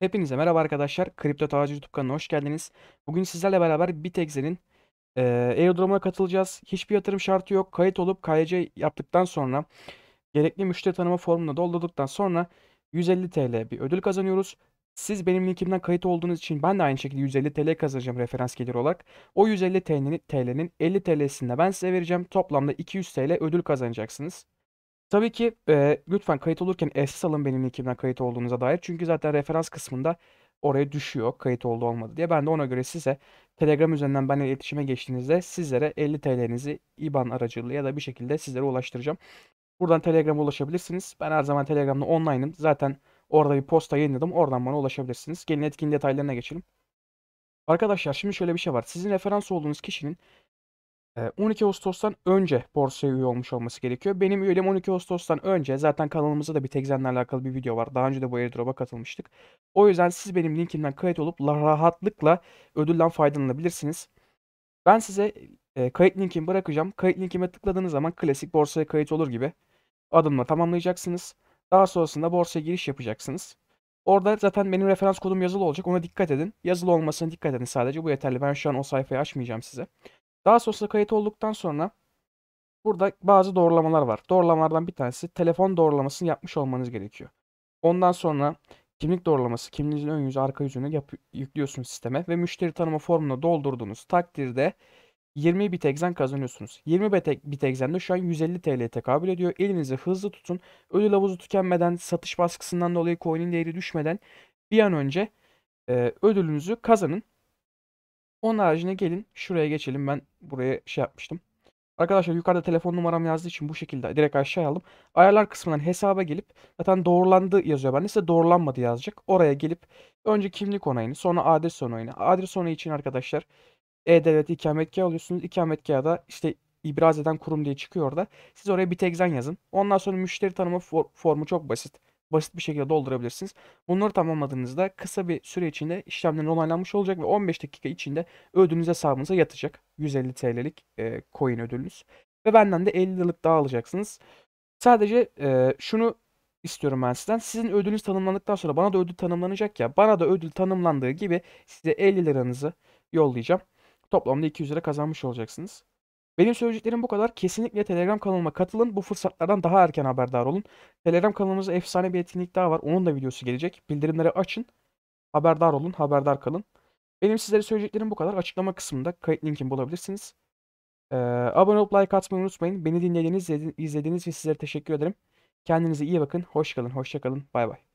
Hepinize merhaba arkadaşlar. Kripto Tavacı YouTube kanalına hoş geldiniz. Bugün sizlerle beraber Bitex'in e, airdrop'una katılacağız. Hiçbir yatırım şartı yok. Kayıt olup KYC yaptıktan sonra gerekli müşteri tanıma formunu doldurduktan sonra 150 TL bir ödül kazanıyoruz. Siz benim linkimden kayıt olduğunuz için ben de aynı şekilde 150 TL kazanacağım referans gelir olarak. O 150 TL'nin TL 50 TL'sini de ben size vereceğim. Toplamda 200 TL ödül kazanacaksınız. Tabii ki, eee, lütfen kayıt olurken esas alın benim linkimden kayıt olduğunuza dair. Çünkü zaten referans kısmında oraya düşüyor kayıt oldu olmadı diye. Ben de ona göre size Telegram üzerinden benimle iletişime geçtiğinizde sizlere ₺50'nizi IBAN aracılığıyla ya da bir şekilde sizlere ulaştıracağım. Buradan Telegram'a ulaşabilirsiniz. Ben her zaman Telegram'da online'ım. Zaten orada bir posta yayınladım. Oradan bana ulaşabilirsiniz. Gelin etkinliğin detaylarına geçelim. Arkadaşlar şimdi şöyle bir şey var. Sizin referans olduğunuz kişinin 12 ee, Ağustos'tan önce borsaya üye olmuş olması gerekiyor. Benim üyeliğim 12 Ağustos'tan önce. Zaten kanalımızda da bir Tekzen'le alakalı bir video var. Daha önce de bu airdrop'a katılmıştık. O yüzden siz benim linkimden kayıt olup rahatlıkla ödülden faydalanabilirsiniz. Ben size e, kayıt linkimi bırakacağım. Kayıt linkime tıkladığınız zaman klasik borsaya kayıt olur gibi adımla tamamlayacaksınız. Daha sonrasında borsaya giriş yapacaksınız. Orada zaten benim referans kodum yazılı olacak. Ona dikkat edin. Yazılı olmasına dikkat edin sadece. Bu yeterli. Ben şu an o sayfayı açmayacağım size. Daha sonrasında kayıt olduktan sonra burada bazı doğrulamalar var. Doğrulamalardan bir tanesi telefon doğrulamasını yapmış olmanız gerekiyor. Ondan sonra kimlik doğrulaması, kimliğinizin ön yüzü, arka yüzünü yap- yüklüyorsunuz sisteme ve müşteri tanıma formunu doldurduğunuz takdirde 20 bit egzen kazanıyorsunuz. 20 e-, bit egzen de şu an 150 TL'ye tekabül ediyor. Elinizi hızlı tutun. Ödül havuzu tükenmeden, satış baskısından dolayı coin'in değeri düşmeden bir an önce e, ödülünüzü kazanın. Onun haricinde gelin şuraya geçelim. Ben buraya şey yapmıştım. Arkadaşlar yukarıda telefon numaram yazdığı için bu şekilde direkt aşağıya aldım. Ayarlar kısmından hesaba gelip zaten doğrulandı yazıyor. Ben de size doğrulanmadı yazacak. Oraya gelip önce kimlik onayını sonra adres onayını. Adres onayı için arkadaşlar E-Devlet ikametgahı alıyorsunuz. İkametgahda işte ibraz eden kurum diye çıkıyor orada. Siz oraya bir tekzen yazın. Ondan sonra müşteri tanıma for formu çok basit basit bir şekilde doldurabilirsiniz. Bunları tamamladığınızda kısa bir süre içinde işlemlerin onaylanmış olacak ve 15 dakika içinde ödülünüz hesabınıza yatacak. 150 TL'lik e, coin ödülünüz. Ve benden de 50 liralık daha alacaksınız. Sadece e, şunu istiyorum ben sizden. Sizin ödülünüz tanımlandıktan sonra bana da ödül tanımlanacak ya. Bana da ödül tanımlandığı gibi size 50 liranızı yollayacağım. Toplamda 200 lira kazanmış olacaksınız. Benim söyleyeceklerim bu kadar. Kesinlikle Telegram kanalıma katılın. Bu fırsatlardan daha erken haberdar olun. Telegram kanalımızda efsane bir etkinlik daha var. Onun da videosu gelecek. Bildirimleri açın. Haberdar olun. Haberdar kalın. Benim sizlere söyleyeceklerim bu kadar. Açıklama kısmında kayıt linkini bulabilirsiniz. Ee, abone olup like atmayı unutmayın. Beni dinlediğiniz, izlediğiniz için sizlere teşekkür ederim. Kendinize iyi bakın. Hoşçakalın. Hoşçakalın. Bay bay.